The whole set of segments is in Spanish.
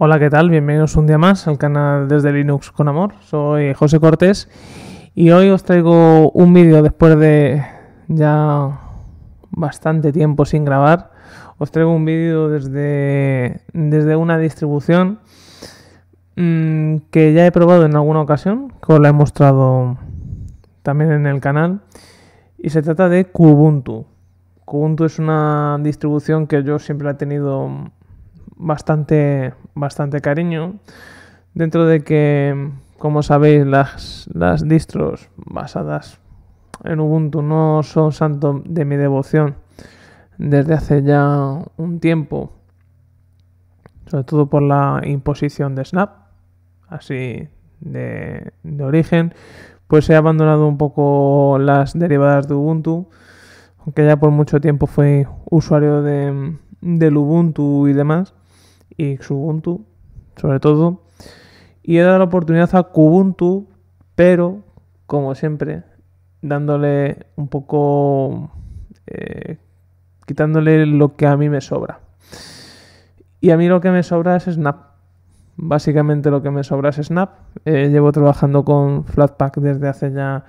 Hola, ¿qué tal? Bienvenidos un día más al canal Desde Linux con Amor. Soy José Cortés y hoy os traigo un vídeo después de ya bastante tiempo sin grabar. Os traigo un vídeo desde, desde una distribución mm, que ya he probado en alguna ocasión, que os la he mostrado también en el canal. Y se trata de Kubuntu. Kubuntu es una distribución que yo siempre he tenido bastante, bastante cariño. Dentro de que, como sabéis, las, las distros basadas en Ubuntu no son santo de mi devoción desde hace ya un tiempo, sobre todo por la imposición de Snap, así de, origen, pues he abandonado un poco las derivadas de Ubuntu, aunque ya por mucho tiempo fui usuario de, del Ubuntu y demás y Xubuntu, sobre todo. Y he dado la oportunidad a Kubuntu, pero, como siempre, dándole un poco... Eh, quitándole lo que a mí me sobra. Y a mí lo que me sobra es Snap. Básicamente lo que me sobra es Snap. Eh, llevo trabajando con Flatpak desde hace ya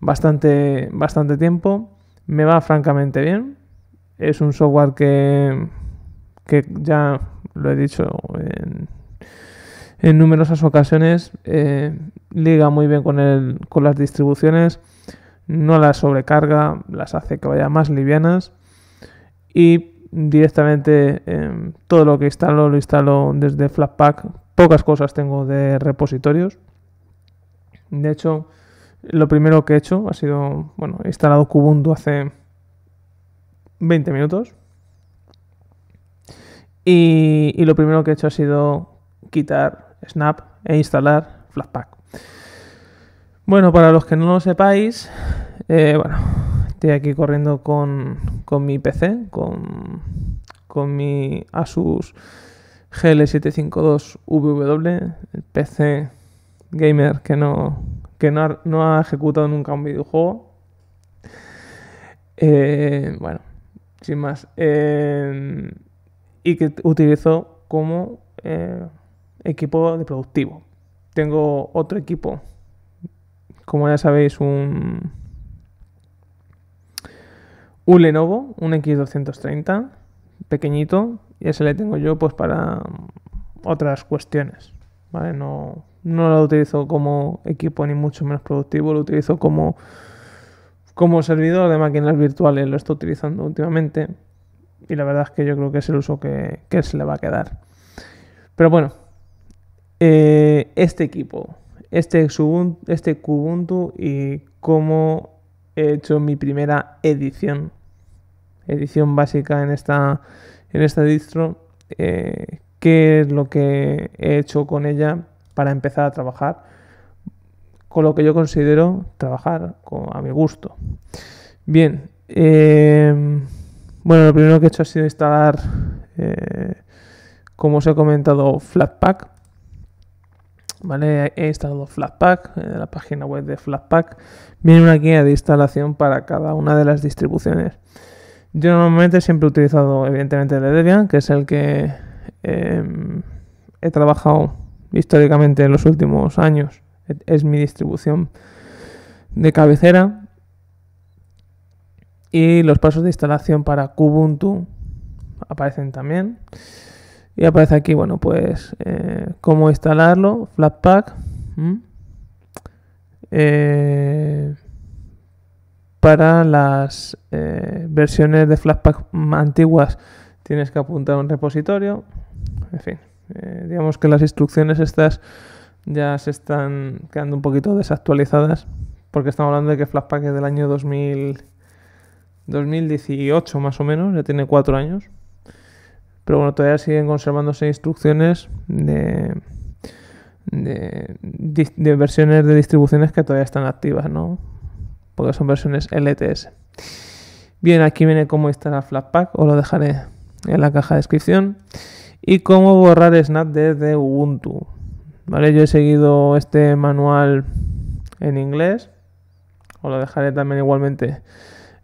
bastante, bastante tiempo. Me va francamente bien. Es un software que, que ya lo he dicho en, numerosas ocasiones, eh, liga muy bien con, el, con las distribuciones, no las sobrecarga, las hace que vayan más livianas y directamente em, todo lo que instalo lo instalo desde Flatpak. Pocas cosas tengo de repositorios. De hecho, lo primero que he hecho ha sido, bueno, he instalado Kubuntu hace 20 minutos y, lo primero que he hecho ha sido quitar Snap e instalar Flatpak. Bueno, para los que no lo sepáis, eh, bueno, estoy aquí corriendo con, mi PC, con, mi Asus GL752VW, el PC gamer que no, que no, ha, ejecutado nunca un videojuego. Eh, bueno, sin más. Eh, y que utilizo como eh, equipo de productivo. Tengo otro equipo, como ya sabéis, un, un Lenovo, un X230, pequeñito, y ese le tengo yo pues para otras cuestiones. No, lo utilizo como equipo ni mucho menos productivo, lo utilizo como, como servidor de máquinas virtuales, lo estoy utilizando últimamente y la verdad es que yo creo que es el uso que, se le va a quedar. Pero bueno, eh, este equipo, este, este Kubuntu y cómo he hecho mi primera edición, edición básica en esta, en esta distro, eh, qué es lo que he hecho con ella para empezar a trabajar con lo que yo considero trabajar a mi gusto. Bien, eh, bueno, lo primero que he hecho ha sido instalar, eh, como os he comentado, Flatpak. ¿Vale? He instalado Flatpak, en eh, la página web de Flatpak. Viene una guía de instalación para cada una de las distribuciones. Yo normalmente siempre he utilizado, evidentemente, de Debian, que es el que em, he trabajado históricamente en los últimos años. Es mi distribución de cabecera. Y los pasos de instalación para Kubuntu aparecen también. Y aparece aquí, bueno, pues eh, cómo instalarlo, Flatpak. Eh, para las eh, versiones de Flatpak antiguas tienes que apuntar a un repositorio. En fin, digamos que las instrucciones estas ya se están quedando un poquito desactualizadas porque estamos hablando de que Flatpak es del año 2000. 2018 más o menos, ya tiene cuatro años. Pero bueno, todavía siguen conservándose instrucciones de, de, versiones de distribuciones que todavía están activas, ¿no? Porque son versiones LTS. Bien, aquí viene cómo instalar Flatpak, os lo dejaré en la caja de descripción. Y cómo borrar Snap desde Ubuntu. Vale, yo he seguido este manual en inglés. Os lo dejaré también igualmente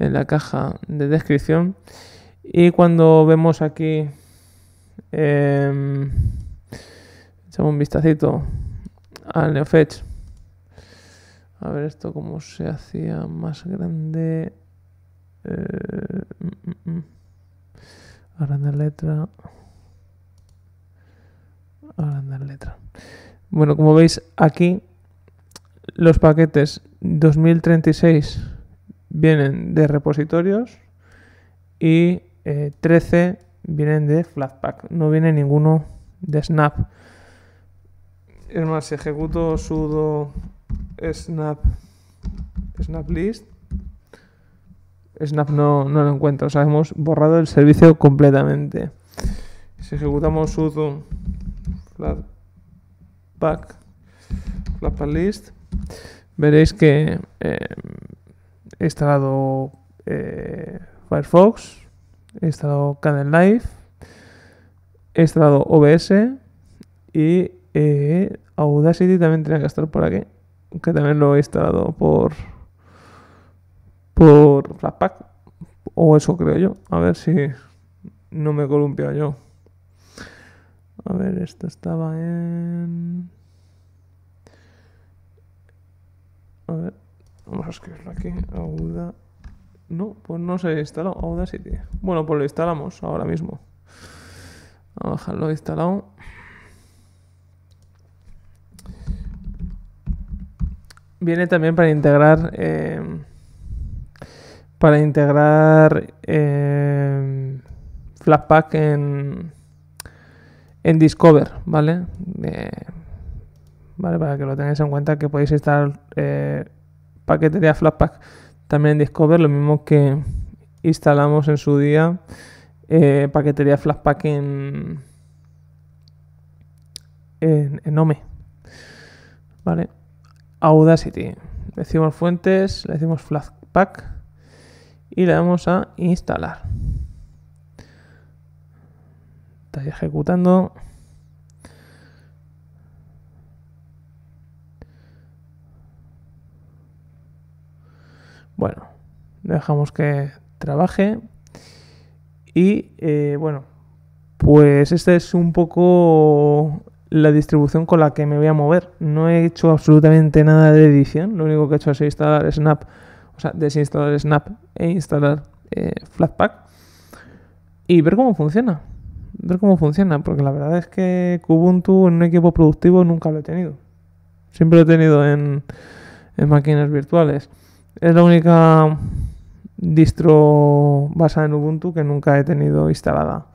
en la caja de descripción. Y cuando vemos aquí, em, echamos un vistacito al NeoFetch. A ver esto cómo se hacía más grande. grande eh, mm, mm, mm. letra. letra. Bueno, como veis aquí, los paquetes 2036 vienen de repositorios y 13 eh, vienen de Flatpak. No viene ninguno de Snap. Es más, si ejecuto sudo snap, snap list, snap no, lo encuentro. O sea, hemos borrado el servicio completamente. Si ejecutamos sudo flatpak, flatpak list, veréis que eh, he instalado eh, Firefox, he instalado Canon Live, he instalado OBS y eh, Audacity también tenía que estar por aquí, que también lo he instalado por por Flatpak o eso creo yo. A ver si no me columpio yo. A ver, esto estaba en A ver Vamos a escribirlo aquí. Auda. No, pues no se instaló. Audacity. Bueno, pues lo instalamos ahora mismo. Vamos a dejarlo instalado. Viene también para integrar. Eh, para integrar eh, Flatpak en, en Discover, ¿vale? Eh, vale, para que lo tengáis en cuenta que podéis instalar eh, paquetería de Flatpak también en Discover, lo mismo que instalamos en su día eh, paquetería Flatpak en, en, ¿Vale? Audacity. Le decimos fuentes, le decimos Flatpak y le damos a instalar. Está ejecutando. Bueno, dejamos que trabaje. Y eh, bueno, pues esta es un poco la distribución con la que me voy a mover. No he hecho absolutamente nada de edición. Lo único que he hecho es instalar Snap, o sea, desinstalar Snap e instalar eh, Flatpak y ver cómo funciona. Ver cómo funciona, porque la verdad es que Kubuntu en un equipo productivo nunca lo he tenido. Siempre lo he tenido en máquinas virtuales. Es la única distro basada en Ubuntu que nunca he tenido instalada.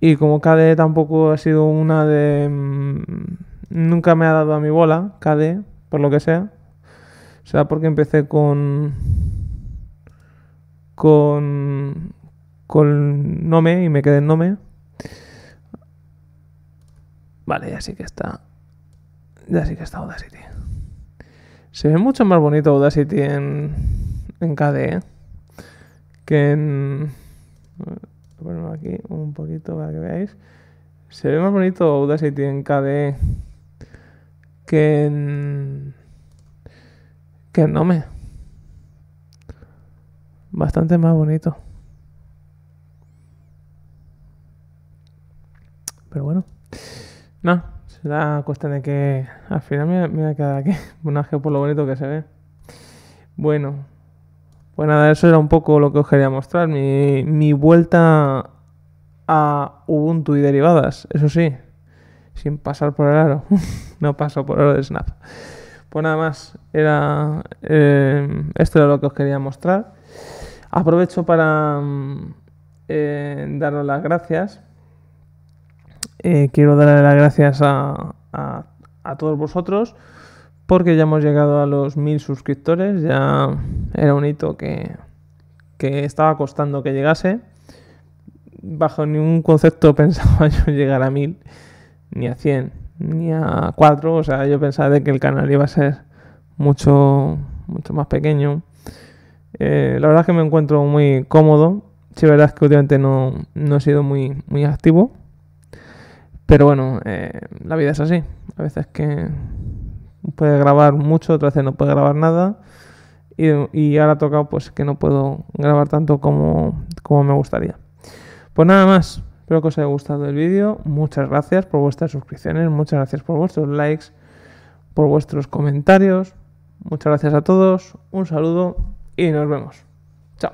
Y como KDE tampoco ha sido una de... Mm, nunca me ha dado a mi bola KDE, por lo que sea. O sea, porque empecé con... Con... Con Nome y me quedé en Nome. Vale, ya sí que está... Ya sí que está Audacity. Se ve mucho más bonito Audacity en, en KDE ¿eh? que en... ponerlo aquí un poquito para que veáis. Se ve más bonito Audacity en KDE que en... que en Nome. Bastante más bonito. Pero bueno. No. La cuestión de que al final me, me voy a quedar aquí. Monaje por lo bonito que se ve. Bueno, pues nada, eso era un poco lo que os quería mostrar. Mi, vuelta a Ubuntu y derivadas, eso sí, sin pasar por el aro. no paso por el aro de Snap. Pues nada más, era, eh, esto era lo que os quería mostrar. Aprovecho para mm, eh, daros las gracias eh, quiero darle las gracias a, todos vosotros porque ya hemos llegado a los mil suscriptores. Ya era un hito que, estaba costando que llegase. Bajo ningún concepto pensaba yo llegar a mil, ni a cien, ni a cuatro. O sea, yo pensaba de que el canal iba a ser mucho, mucho más pequeño. Eh, la verdad es que me encuentro muy cómodo. Si la verdad es que últimamente no, no he sido muy, muy activo pero bueno, eh, la vida es así. A veces que puede grabar mucho, otras veces no puede grabar nada. Y, ahora ha pues que no puedo grabar tanto como, como me gustaría. Pues nada más. Espero que os haya gustado el vídeo. Muchas gracias por vuestras suscripciones, muchas gracias por vuestros likes, por vuestros comentarios. Muchas gracias a todos. Un saludo y nos vemos. Chao.